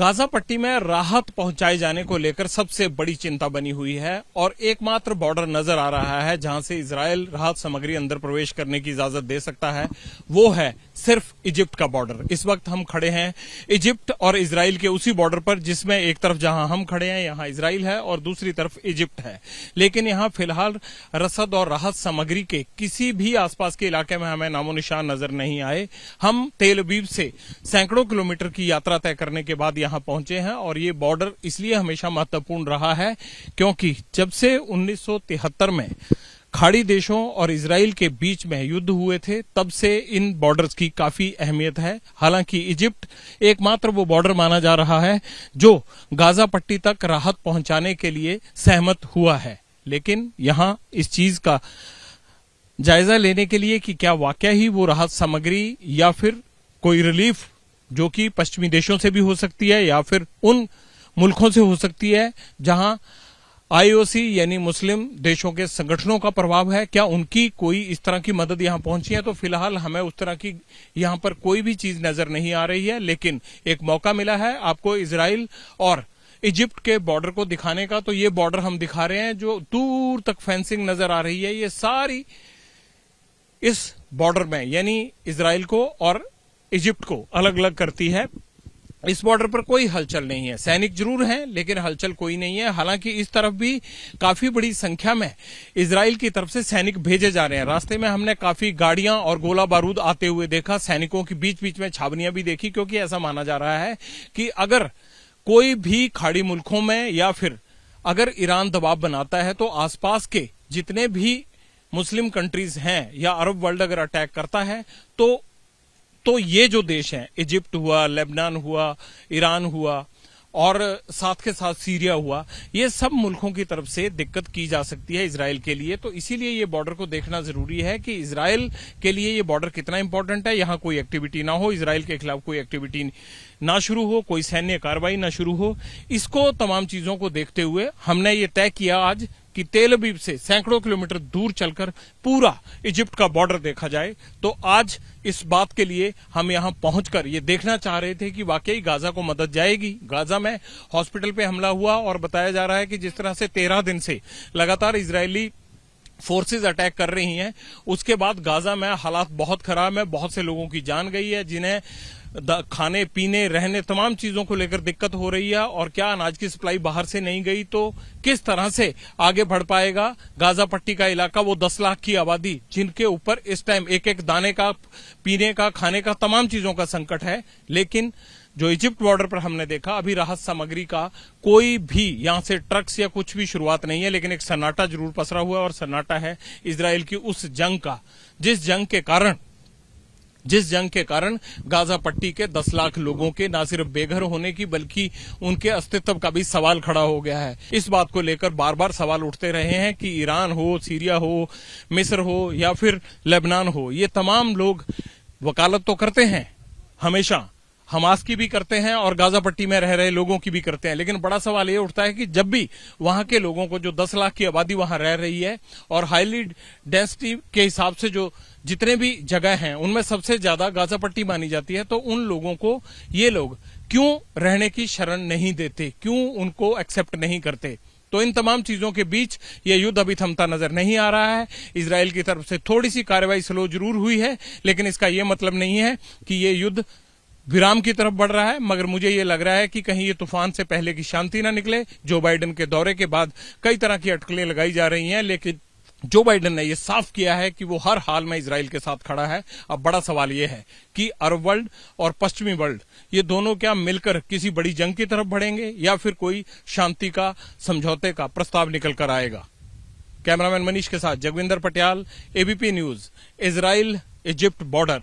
Gaza पट्टी में राहत पहुंचाए जाने को लेकर सबसे बड़ी चिंता बनी हुई है और एकमात्र बॉर्डर नजर आ रहा है जहां से इसराइल राहत सामग्री अंदर प्रवेश करने की इजाजत दे सकता है वो है सिर्फ इजिप्ट का बॉर्डर इस वक्त हम खड़े हैं इजिप्ट और इसराइल के उसी बॉर्डर पर जिसमें एक तरफ जहां हम खड़े हैं यहां इसराइल है और दूसरी तरफ इजिप्ट है लेकिन यहां फिलहाल रसद और राहत सामग्री के किसी भी आसपास के इलाके में हमें नामो निशान नजर नहीं आए हम तेलबीब से सैकड़ों किलोमीटर की यात्रा तय करने के बाद बाद यहां पहुंचे हैं और ये बॉर्डर इसलिए हमेशा महत्वपूर्ण रहा है क्योंकि जब से 1973 में खाड़ी देशों और इसराइल के बीच में युद्ध हुए थे तब से इन बॉर्डर्स की काफी अहमियत है हालांकि इजिप्ट एकमात्र वो बॉर्डर माना जा रहा है जो गाजा पट्टी तक राहत पहुंचाने के लिए सहमत हुआ है लेकिन यहां इस चीज का जायजा लेने के लिए कि क्या वाकया ही वो राहत सामग्री या फिर कोई रिलीफ जो कि पश्चिमी देशों से भी हो सकती है या फिर उन मुल्कों से हो सकती है जहां आईओसी यानी मुस्लिम देशों के संगठनों का प्रभाव है क्या उनकी कोई इस तरह की मदद यहां पहुंची है तो फिलहाल हमें उस तरह की यहां पर कोई भी चीज नजर नहीं आ रही है लेकिन एक मौका मिला है आपको इसराइल और इजिप्ट के बॉर्डर को दिखाने का तो ये बॉर्डर हम दिखा रहे हैं जो दूर तक फेंसिंग नजर आ रही है ये सारी इस बॉर्डर में यानी इसराइल को और इजिप्ट को अलग अलग करती है इस बॉर्डर पर कोई हलचल नहीं है सैनिक जरूर हैं लेकिन हलचल कोई नहीं है हालांकि इस तरफ भी काफी बड़ी संख्या में इसराइल की तरफ से सैनिक भेजे जा रहे हैं रास्ते में हमने काफी गाड़ियां और गोला बारूद आते हुए देखा सैनिकों की बीच बीच में छावनियां भी देखी क्योंकि ऐसा माना जा रहा है कि अगर कोई भी खाड़ी मुल्कों में या फिर अगर ईरान दबाव बनाता है तो आसपास के जितने भी मुस्लिम कंट्रीज हैं या अरब वर्ल्ड अगर अटैक करता है तो तो ये जो देश हैं इजिप्ट हुआ लेबनान हुआ ईरान हुआ और साथ के साथ सीरिया हुआ ये सब मुल्कों की तरफ से दिक्कत की जा सकती है इसराइल के लिए तो इसीलिए ये बॉर्डर को देखना जरूरी है कि इसराइल के लिए ये बॉर्डर कितना इंपॉर्टेंट है यहां कोई एक्टिविटी ना हो इसराइल के खिलाफ कोई एक्टिविटी ना शुरू हो कोई सैन्य कार्रवाई ना शुरू हो इसको तमाम चीजों को देखते हुए हमने ये तय किया आज कि अबीब से सैकड़ों किलोमीटर दूर चलकर पूरा इजिप्ट का बॉर्डर देखा जाए तो आज इस बात के लिए हम यहां पहुंचकर ये देखना चाह रहे थे कि वाकई गाजा को मदद जाएगी गाजा में हॉस्पिटल पे हमला हुआ और बताया जा रहा है कि जिस तरह से तेरह दिन से लगातार इसराइली फोर्सेज अटैक कर रही हैं उसके बाद गाजा में हालात बहुत खराब है बहुत से लोगों की जान गई है जिन्हें खाने पीने रहने तमाम चीजों को लेकर दिक्कत हो रही है और क्या अनाज की सप्लाई बाहर से नहीं गई तो किस तरह से आगे बढ़ पाएगा गाजा पट्टी का इलाका वो दस लाख की आबादी जिनके ऊपर इस टाइम एक एक दाने का पीने का खाने का तमाम चीजों का संकट है लेकिन जो इजिप्ट बॉर्डर पर हमने देखा अभी राहत सामग्री का कोई भी यहां से ट्रक्स या कुछ भी शुरुआत नहीं है लेकिन एक सन्नाटा जरूर पसरा हुआ और सन्नाटा है इसराइल की उस जंग का जिस जंग के कारण जिस जंग के कारण गाजा पट्टी के 10 लाख लोगों के न सिर्फ बेघर होने की बल्कि उनके अस्तित्व का भी सवाल खड़ा हो गया है इस बात को लेकर बार बार सवाल उठते रहे हैं कि ईरान हो सीरिया हो मिस्र हो या फिर लेबनान हो ये तमाम लोग वकालत तो करते हैं हमेशा हमास की भी करते हैं और गाजा पट्टी में रह रहे लोगों की भी करते हैं लेकिन बड़ा सवाल ये उठता है कि जब भी वहां के लोगों को जो दस लाख की आबादी वहां रह रही है और हाईली डेंसिटी के हिसाब से जो जितने भी जगह हैं उनमें सबसे ज्यादा गाजा पट्टी मानी जाती है तो उन लोगों को ये लोग क्यों रहने की शरण नहीं देते क्यों उनको एक्सेप्ट नहीं करते तो इन तमाम चीजों के बीच ये युद्ध अभी थमता नजर नहीं आ रहा है इसराइल की तरफ से थोड़ी सी कार्रवाई स्लो जरूर हुई है लेकिन इसका यह मतलब नहीं है कि ये युद्ध विराम की तरफ बढ़ रहा है मगर मुझे ये लग रहा है कि कहीं ये तूफान से पहले की शांति ना निकले जो बाइडेन के दौरे के बाद कई तरह की अटकलें लगाई जा रही हैं लेकिन जो बाइडेन ने यह साफ किया है कि वो हर हाल में इसराइल के साथ खड़ा है अब बड़ा सवाल यह है कि अरब वर्ल्ड और पश्चिमी वर्ल्ड ये दोनों क्या मिलकर किसी बड़ी जंग की तरफ बढ़ेंगे या फिर कोई शांति का समझौते का प्रस्ताव निकल कर आएगा कैमरामैन मनीष के साथ Jagvinder Patial ABP News Israel Egypt border.